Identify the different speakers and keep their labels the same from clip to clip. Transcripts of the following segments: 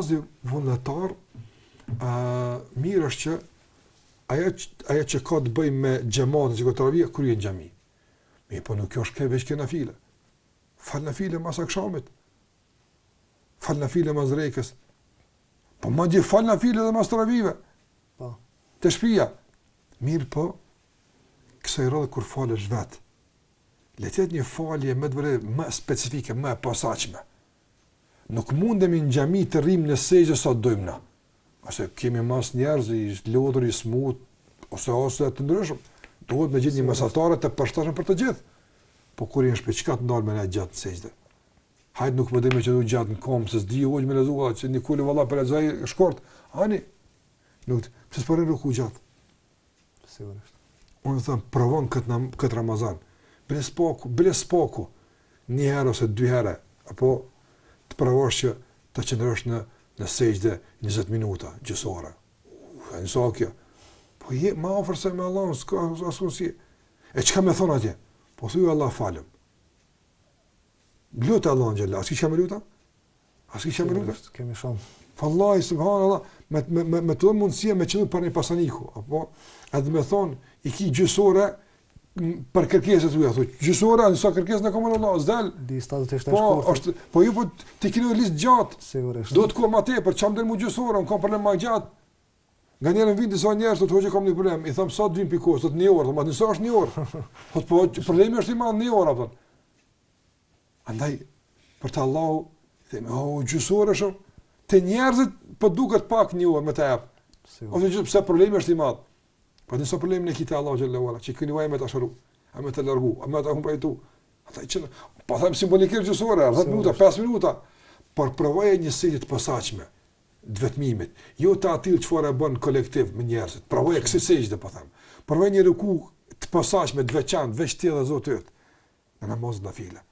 Speaker 1: bazë vullnetar, mirë është që aja, aja që ka të bëjmë me gjematën, që ka të kërë i në gjemi. Mi, po nuk jo është ke veç ke në file. Falë në file mas akshamit. Falë në file mas rejkës. Po ma di falë në file dhe mas të Pa. Po. Të shpia. Mirë po, kësë e rrëdhë kur falë është vetë. Letet një falje më të vërë, më specifike, më posaqme nuk mundemi në gjami të rrim në sejgjë sa të dojmë na. Ase kemi mas njerëz i lodur, i smut, ose ose të ndryshëm, dohet me gjithë një mesatare të përshtashme për të gjithë. Po kur i në shpe, të ndalë me nga gjatë në sejgjë? Hajtë nuk më dhe që du gjatë në komë, se s'di hoqë me lezuha, që një kulli valla për lezuha i shkort. Ani, nuk të, pëse s'përre nuk u gjatë? Sigurisht. Unë të thëmë, provon këtë, këtë Ramazan, bile spoku, bile spoku, një herë ose dy herë, apo pravosh që të qëndrosh në në sejdë 20 minuta gjysore. Ka e sa kjo. Po je më afër se me Allahun, s'ka asnjësi. E çka më thon atje? Po thuaj Allah falem. Lutë Allahun që lasi çka më luta? As si çka më lutë? Kemi më Fallahi subhanallahu me me me, me të mundësia me çdo për një pasaniku, apo edhe më thon i ki gjysore për kërkesa të tua. Gjysora, nëse kërkesa nuk mund Allahu zdal, di sta do të ishte po, Po, është, po ju po ti keni një listë gjatë. Sigurisht. Do të kom atë për çam dalmu gjysora, un kam problem më gjatë. Ngjerën vjen disa njerëz të që kam një problem, i them sa të vim pikos, sot një orë, domat nëse është një orë. Po po problemi është i madh një orë apo. Andaj për të Allahu them oh gjysora shoh, të njerëzit po duket pak një orë më të jap. Sigurisht. Ose gjithsesi problemi është i madh. Po nëse problemi ne kitë Allahu xhallahu ala, çka keni vajmë ta shuru, a më të largu, a më të humbaj tu. Ata po them simbolikisht ju sora, 10 minuta, 5 minuta, por provoje një sjellje të posaçme të vetmimit. Jo ta atill çfarë e bën kolektiv me njerëzit. Provoje kësaj sjellje të po them. Provoje një ruku të posaçme të veçantë, veçti ti dhe Zoti Në namaz na fila.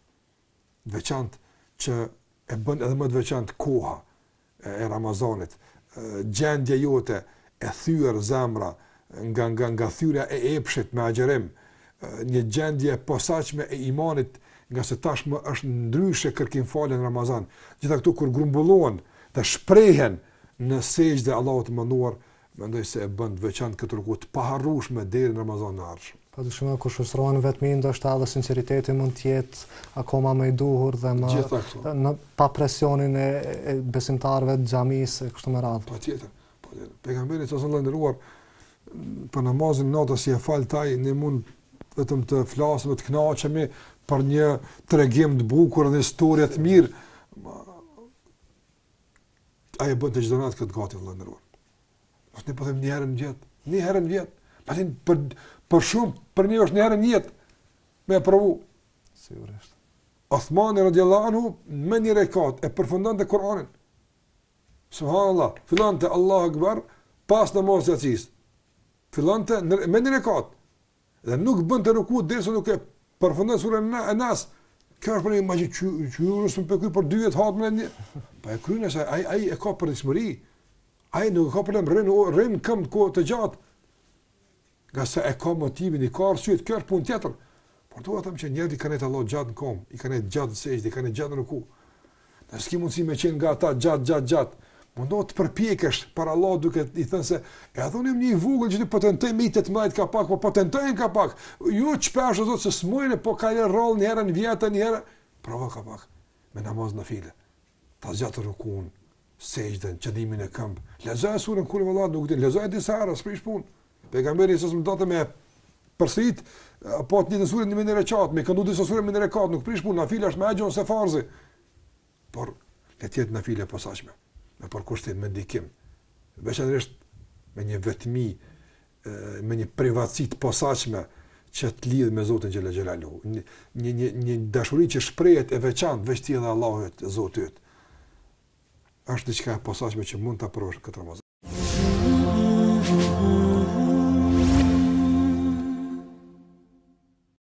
Speaker 1: veçantë që e bën edhe më të veçantë koha e Ramazanit, gjendja jote e thyer zemra, nga nga nga thyrja e epshit me agjerim, një gjendje posaçme e imanit, nga se tashmë është ndryshe kërkim falje në Ramazan. Gjitha këtu kur grumbullohen, të shprehen në sejdë dhe Allahu të mënduar, mendoj se e bën të veçantë këtë rrugë të paharrueshme deri në Ramazan në ardhshëm. Padyshim kur shoqëron vetmi ndoshta dhe sinqeriteti mund të jetë akoma më i duhur dhe më në pa presionin e besimtarëve të xhamisë kështu me radhë. Patjetër. Po pejgamberi sa sallallahu alaihi për namazin nata si e fal taj, ne mund vetëm të flasëm, të knaqemi për një tregim të bukur dhe historiat mirë. A e bën të gjithë natë këtë gati vëllë nërur. Po ne po them një herë vjetë, një herë vjetë, jetë. Po për për shumë, për një është një herë në jetë. Me provu. Sigurisht. Osman radiallahu anhu me një rekat e përfundon të Kur'ani. Subhanallahu, fillon të Allahu Akbar pas namazit të fillon të e me një rekat, dhe nuk bënd të rukut, dhe nuk e përfundon surën në, e nasë, kjo është për një magjit, që në për kuj për dy jetë hatë me një, pa e kryin e se, aji aj, e ka për një smëri, aji nuk e ka për një rrën, rrën këmë të kohë të gjatë, nga se e ka motivin, i ka arsyet, kjo është pun tjetër, por të vëtëm që njerët i ka njët allot gjatë në komë, i ka njët gjatë në sejtë, i ka njët gjatë në rukut, dhe s'ki mundësi me qenë nga ta gjatë, gjatë, gjatë, mundohet të përpjekësht për Allah duke i thënë se edhe unë im një vugën që të potentojnë me i të të mëjtë ka pak, po potentojnë ka pak, ju jo që përshë zotë se smujnë, po ka një rol një herë, një vjetë një herë, provo ka pak, me namaz në file, ta zjatë rukun, sejgjden, qëdimin e këmbë, lezoj e surën kurë vëllatë nuk din, lezoj e disa herë, së prish punë, pegamberi i sësë më datë me përsit, po të një surën një minë reqatë, me këndu disa surën minë reqatë, nuk prish punë, në file është me e se farzi, por le tjetë në file posashme me përkushtim, me ndikim, veçanërisht me një vetmi, me një privacit posaqme që të lidhë me Zotën Gjellë Gjellalu. Një, një, një dashuri që shprejet e veçanë, veç tjë dhe Allahet, Zotët, është një që ka posaqme që mund të aprosh këtë Ramazan.